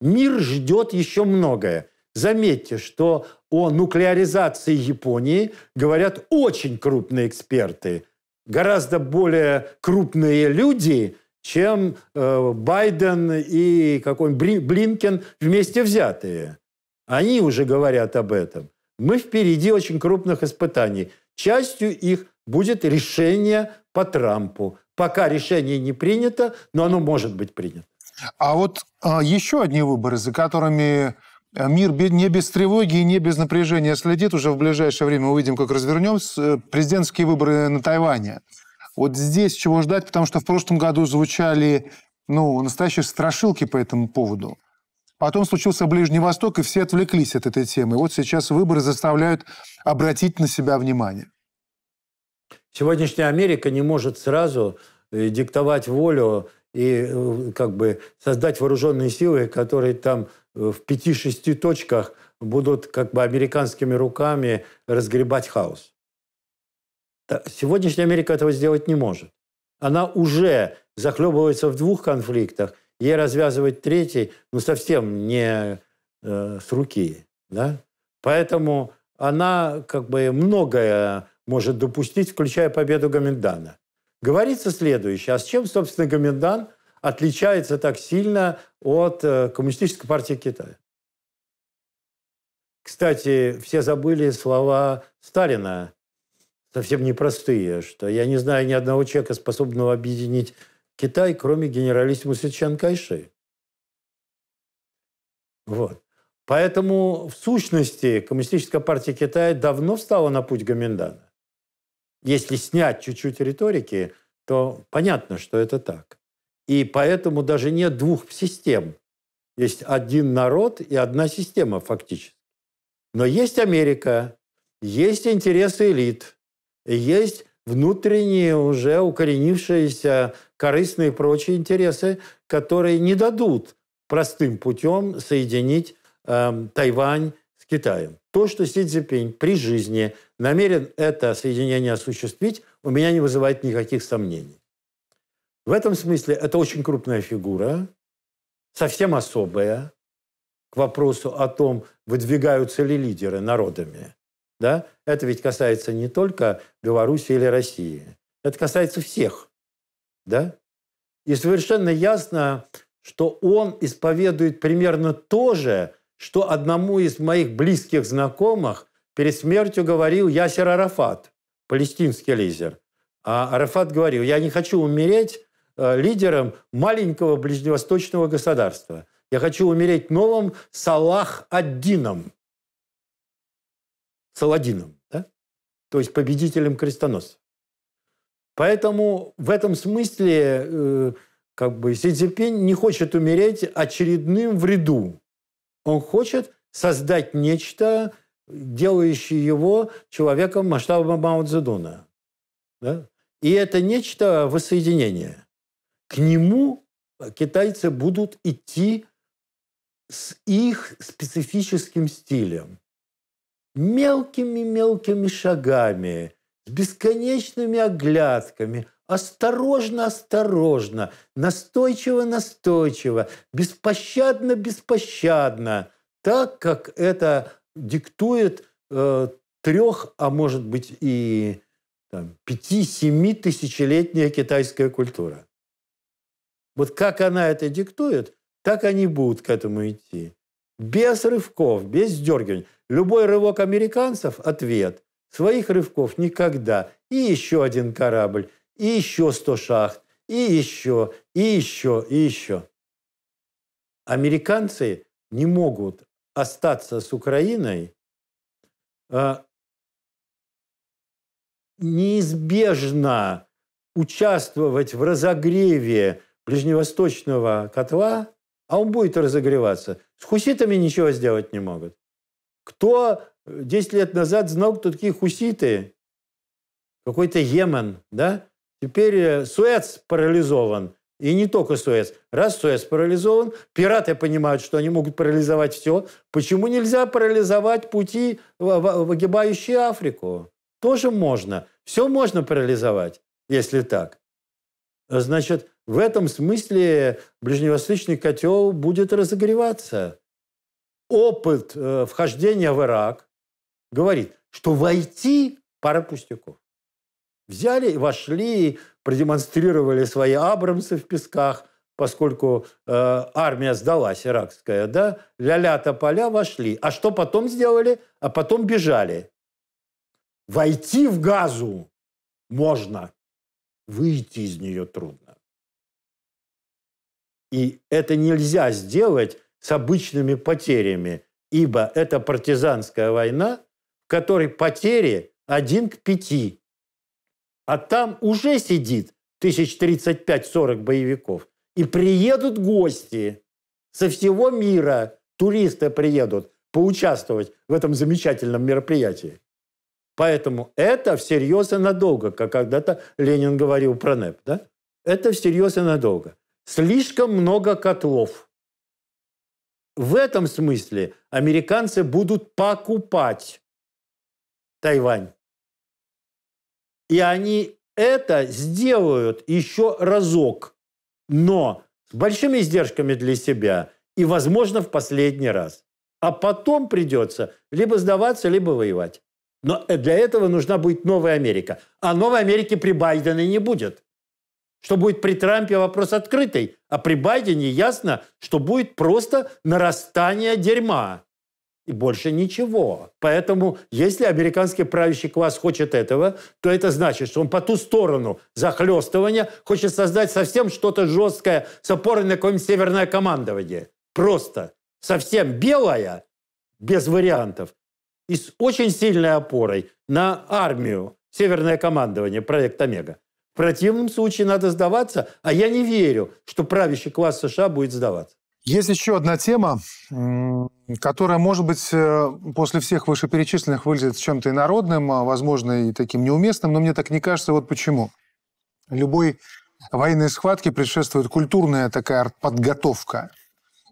Мир ждет еще многое. Заметьте, что о нуклеаризации Японии говорят очень крупные эксперты, гораздо более крупные люди, чем э, Байден и какой нибудь Блинкен вместе взятые. Они уже говорят об этом. Мы впереди очень крупных испытаний. Частью их будет решение по Трампу. Пока решение не принято, но оно может быть принято. А вот а, еще одни выборы, за которыми э, мир не без тревоги и не без напряжения следит. Уже в ближайшее время увидим, как развернемся. Э, президентские выборы на Тайване. Вот здесь чего ждать, потому что в прошлом году звучали ну, настоящие страшилки по этому поводу. Потом случился Ближний Восток, и все отвлеклись от этой темы. Вот сейчас выборы заставляют обратить на себя внимание. Сегодняшняя Америка не может сразу э, диктовать волю и э, как бы создать вооруженные силы, которые там э, в пяти-шести точках будут как бы американскими руками разгребать хаос. Сегодняшняя Америка этого сделать не может. Она уже захлебывается в двух конфликтах – ей развязывать третий, ну, совсем не э, с руки, да? Поэтому она как бы многое может допустить, включая победу Гамендана. Говорится следующее. А с чем, собственно, Гаминдан отличается так сильно от э, Коммунистической партии Китая? Кстати, все забыли слова Сталина, совсем непростые, что я не знаю ни одного человека, способного объединить Китай, кроме генералиссимуса Чан Кайши. Вот. Поэтому, в сущности, Коммунистическая партия Китая давно встала на путь Гоминдана. Если снять чуть-чуть риторики, то понятно, что это так. И поэтому даже нет двух систем. Есть один народ и одна система фактически. Но есть Америка, есть интересы элит, есть внутренние уже укоренившиеся корыстные и прочие интересы, которые не дадут простым путем соединить э, Тайвань с Китаем. То, что Си Цзипинь при жизни намерен это соединение осуществить, у меня не вызывает никаких сомнений. В этом смысле это очень крупная фигура, совсем особая, к вопросу о том, выдвигаются ли лидеры народами. Да? Это ведь касается не только Беларуси или России. Это касается всех. Да? И совершенно ясно, что он исповедует примерно то же, что одному из моих близких знакомых перед смертью говорил Ясер Арафат, палестинский лидер. А Арафат говорил, я не хочу умереть э, лидером маленького ближневосточного государства. Я хочу умереть новым Салах-Аддином. Саладином, да? то есть победителем крестоносцев. Поэтому в этом смысле э, как бы Си Цзипинь не хочет умереть очередным в ряду. Он хочет создать нечто, делающее его человеком масштаба Мао Цзедуна. Да? И это нечто воссоединение. К нему китайцы будут идти с их специфическим стилем мелкими-мелкими шагами, с бесконечными оглядками, осторожно-осторожно, настойчиво-настойчиво, беспощадно-беспощадно, так, как это диктует э, трех, а может быть и пяти-семи тысячелетняя китайская культура. Вот как она это диктует, так они будут к этому идти без рывков, без дергивания. Любой рывок американцев – ответ. Своих рывков никогда. И еще один корабль, и еще сто шахт, и еще, и еще, и еще. Американцы не могут остаться с Украиной а, неизбежно участвовать в разогреве ближневосточного котла – а он будет разогреваться. С хуситами ничего сделать не могут. Кто 10 э, лет назад знал, кто такие хуситы? Какой-то Йемен, да? Теперь э, Суэц парализован. И не только Суэц. Раз Суэц парализован, пираты понимают, что они могут парализовать все. Почему нельзя парализовать пути, выгибающие Африку? Тоже можно. Все можно парализовать, если так. Значит, в этом смысле ближневосточный котел будет разогреваться. Опыт э, вхождения в Ирак говорит, что войти пара пустяков. Взяли, вошли, продемонстрировали свои абрамсы в песках, поскольку э, армия сдалась иракская, да, ля-ля-то поля вошли. А что потом сделали? А потом бежали. Войти в газу можно, выйти из нее трудно. И это нельзя сделать с обычными потерями, ибо это партизанская война, в которой потери один к пяти. А там уже сидит тысяч 40 боевиков. И приедут гости со всего мира, туристы приедут поучаствовать в этом замечательном мероприятии. Поэтому это всерьез и надолго, как когда-то Ленин говорил про НЭП. Да? Это всерьез и надолго. Слишком много котлов. В этом смысле американцы будут покупать Тайвань. И они это сделают еще разок, но с большими издержками для себя и, возможно, в последний раз. А потом придется либо сдаваться, либо воевать. Но для этого нужна будет новая Америка. А новой Америки при Байдене не будет что будет при Трампе вопрос открытый, а при Байдене ясно, что будет просто нарастание дерьма. И больше ничего. Поэтому, если американский правящий класс хочет этого, то это значит, что он по ту сторону захлестывания хочет создать совсем что-то жесткое с опорой на какое-нибудь северное командование. Просто. Совсем белое, без вариантов. И с очень сильной опорой на армию, северное командование, проект Омега. В противном случае надо сдаваться, а я не верю, что правящий класс США будет сдаваться. Есть еще одна тема, которая, может быть, э, после всех вышеперечисленных вылезет чем-то инородным, а, возможно, и таким неуместным, но мне так не кажется, вот почему. Любой военной схватке предшествует культурная такая подготовка.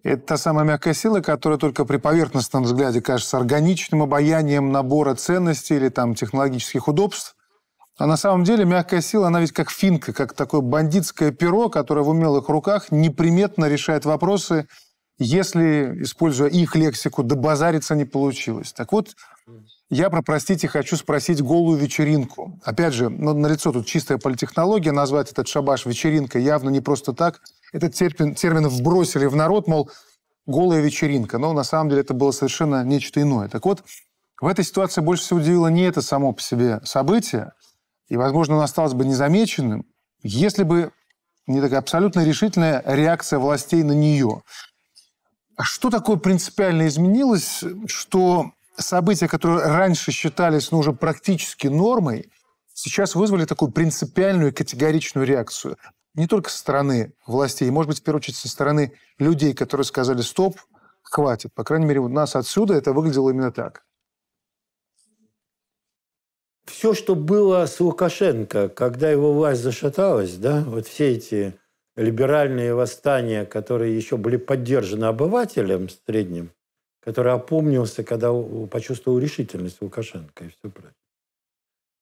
Это та самая мягкая сила, которая только при поверхностном взгляде кажется органичным обаянием набора ценностей или там, технологических удобств – а на самом деле мягкая сила, она ведь как финка, как такое бандитское перо, которое в умелых руках неприметно решает вопросы, если, используя их лексику, добазариться не получилось. Так вот, я про «простите» хочу спросить голую вечеринку. Опять же, ну, лицо тут чистая политехнология, назвать этот шабаш вечеринкой явно не просто так. Этот термин, термин вбросили в народ, мол, голая вечеринка. Но на самом деле это было совершенно нечто иное. Так вот, в этой ситуации больше всего удивило не это само по себе событие, и, возможно, он остался бы незамеченным, если бы не такая абсолютно решительная реакция властей на нее. А Что такое принципиально изменилось, что события, которые раньше считались ну, уже практически нормой, сейчас вызвали такую принципиальную категоричную реакцию. Не только со стороны властей, может быть, в первую очередь со стороны людей, которые сказали «стоп, хватит». По крайней мере, у нас отсюда это выглядело именно так все, что было с Лукашенко, когда его власть зашаталась, да, вот все эти либеральные восстания, которые еще были поддержаны обывателем средним, который опомнился, когда почувствовал решительность Лукашенко и все прочее.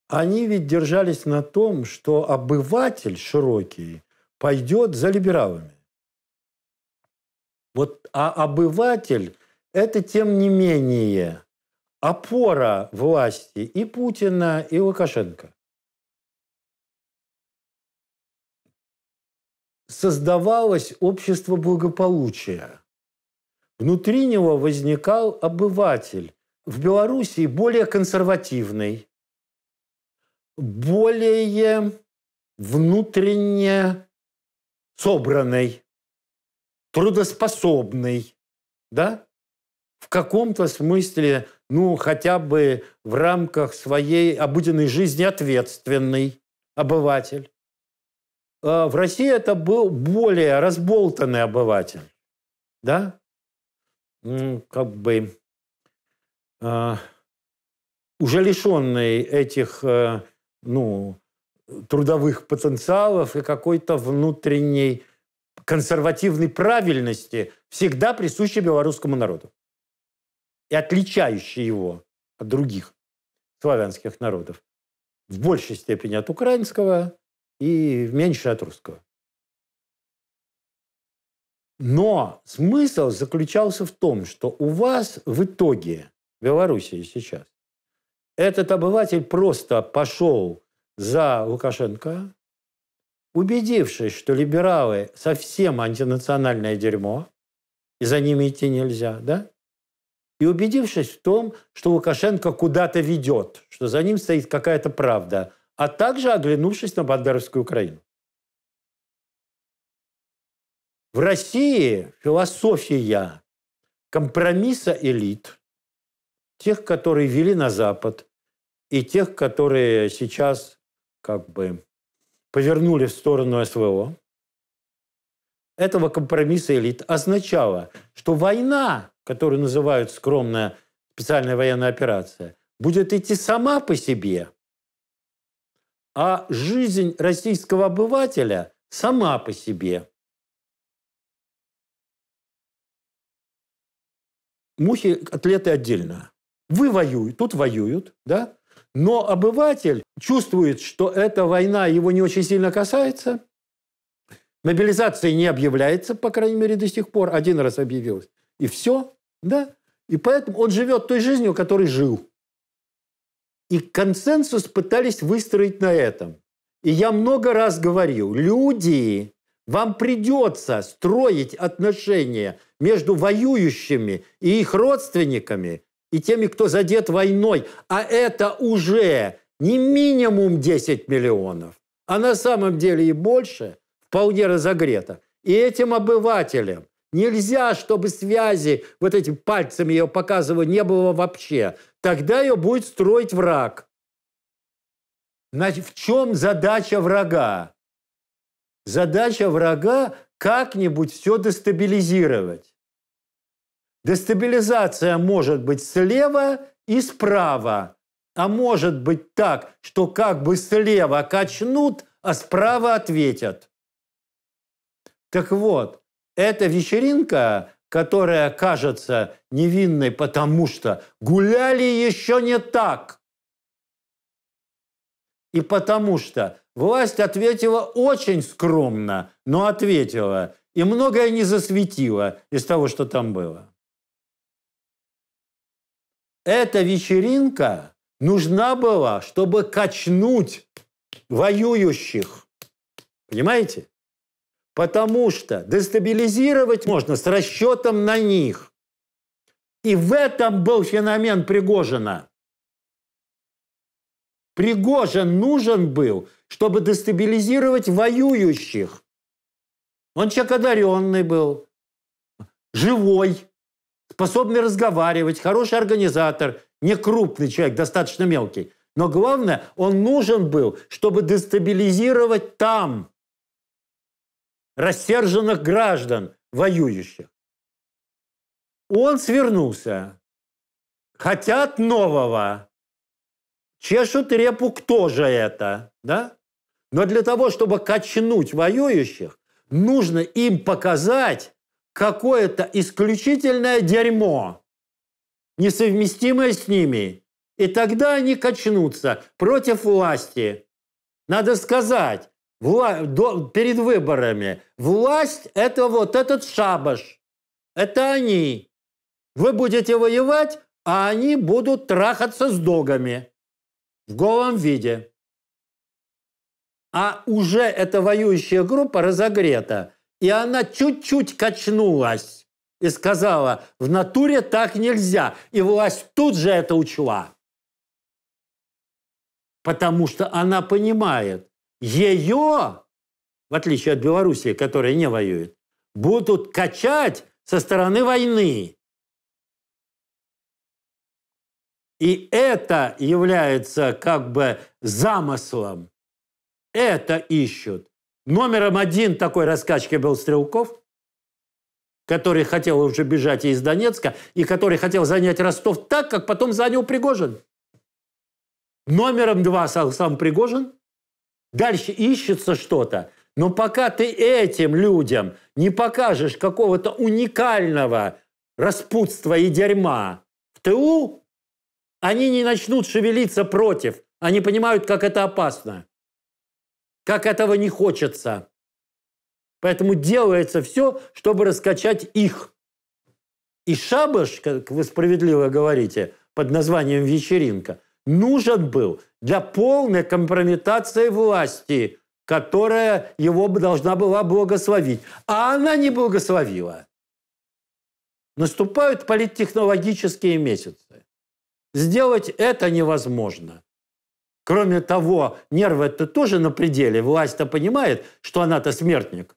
Они ведь держались на том, что обыватель широкий пойдет за либералами. Вот, а обыватель – это тем не менее – опора власти и Путина, и Лукашенко. Создавалось общество благополучия. Внутри него возникал обыватель. В Белоруссии более консервативный, более внутренне собранный, трудоспособный, да? В каком-то смысле ну, хотя бы в рамках своей обыденной жизни ответственный обыватель. А в России это был более разболтанный обыватель. Да? Ну, как бы э, уже лишенный этих э, ну, трудовых потенциалов и какой-то внутренней консервативной правильности, всегда присущей белорусскому народу и отличающий его от других славянских народов. В большей степени от украинского и в меньшей от русского. Но смысл заключался в том, что у вас в итоге, в Белоруссии сейчас, этот обыватель просто пошел за Лукашенко, убедившись, что либералы совсем антинациональное дерьмо, и за ними идти нельзя, да? И убедившись в том, что Лукашенко куда-то ведет, что за ним стоит какая-то правда, а также оглянувшись на Бандеровскую Украину. В России философия компромисса элит, тех, которые вели на Запад, и тех, которые сейчас как бы повернули в сторону СВО, этого компромисса элит означало, что война которую называют скромная специальная военная операция, будет идти сама по себе, а жизнь российского обывателя сама по себе. Мухи, атлеты отдельно. Вы воюете, тут воюют, да? Но обыватель чувствует, что эта война его не очень сильно касается. Мобилизации не объявляется, по крайней мере, до сих пор. Один раз объявилась. И все. Да? И поэтому он живет той жизнью, которой жил. И консенсус пытались выстроить на этом. И я много раз говорил, люди, вам придется строить отношения между воюющими и их родственниками и теми, кто задет войной. А это уже не минимум 10 миллионов, а на самом деле и больше, вполне разогрето. И этим обывателям, Нельзя, чтобы связи, вот этим пальцами ее показываю, не было вообще. Тогда ее будет строить враг. Значит, в чем задача врага? Задача врага как-нибудь все дестабилизировать. Дестабилизация может быть слева и справа. А может быть так, что как бы слева качнут, а справа ответят. Так вот, эта вечеринка, которая кажется невинной, потому что гуляли еще не так. И потому что власть ответила очень скромно, но ответила. И многое не засветило из того, что там было. Эта вечеринка нужна была, чтобы качнуть воюющих. Понимаете? Потому что дестабилизировать можно с расчетом на них. И в этом был феномен Пригожина. Пригожин нужен был, чтобы дестабилизировать воюющих. Он человек одаренный был, живой, способный разговаривать, хороший организатор, не крупный человек, достаточно мелкий. Но главное, он нужен был, чтобы дестабилизировать там – рассерженных граждан, воюющих. Он свернулся. Хотят нового. Чешут репу, кто же это, да? Но для того, чтобы качнуть воюющих, нужно им показать какое-то исключительное дерьмо, несовместимое с ними. И тогда они качнутся против власти. Надо сказать, Вла... До... перед выборами. Власть – это вот этот шабаш. Это они. Вы будете воевать, а они будут трахаться с догами в голом виде. А уже эта воюющая группа разогрета. И она чуть-чуть качнулась и сказала, в натуре так нельзя. И власть тут же это учла. Потому что она понимает, ее, в отличие от Белоруссии, которая не воюет, будут качать со стороны войны. И это является как бы замыслом. Это ищут. Номером один такой раскачки был Стрелков, который хотел уже бежать из Донецка и который хотел занять Ростов так, как потом занял Пригожин. Номером два сам Пригожин – Дальше ищется что-то. Но пока ты этим людям не покажешь какого-то уникального распутства и дерьма в ТУ, они не начнут шевелиться против. Они понимают, как это опасно, как этого не хочется. Поэтому делается все, чтобы раскачать их. И шабаш, как вы справедливо говорите, под названием «Вечеринка», нужен был для полной компрометации власти, которая его должна была благословить. А она не благословила. Наступают политтехнологические месяцы. Сделать это невозможно. Кроме того, нервы-то тоже на пределе. Власть-то понимает, что она-то смертник,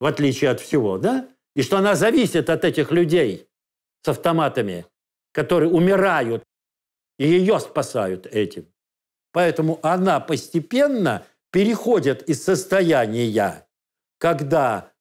в отличие от всего, да? И что она зависит от этих людей с автоматами, которые умирают, и ее спасают этим. Поэтому она постепенно переходит из состояния, когда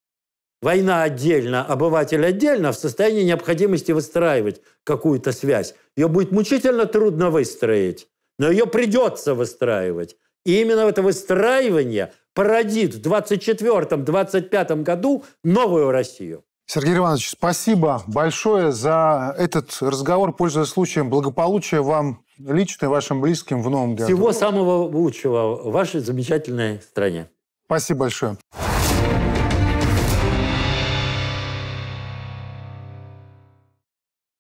война отдельно, обыватель отдельно, в состоянии необходимости выстраивать какую-то связь. Ее будет мучительно трудно выстроить, но ее придется выстраивать. И именно это выстраивание породит в 24-25 году новую Россию. Сергей Иванович, спасибо большое за этот разговор. Пользуясь случаем, благополучия вам лично и вашим близким в новом году. Всего самого лучшего в вашей замечательной стране. Спасибо большое.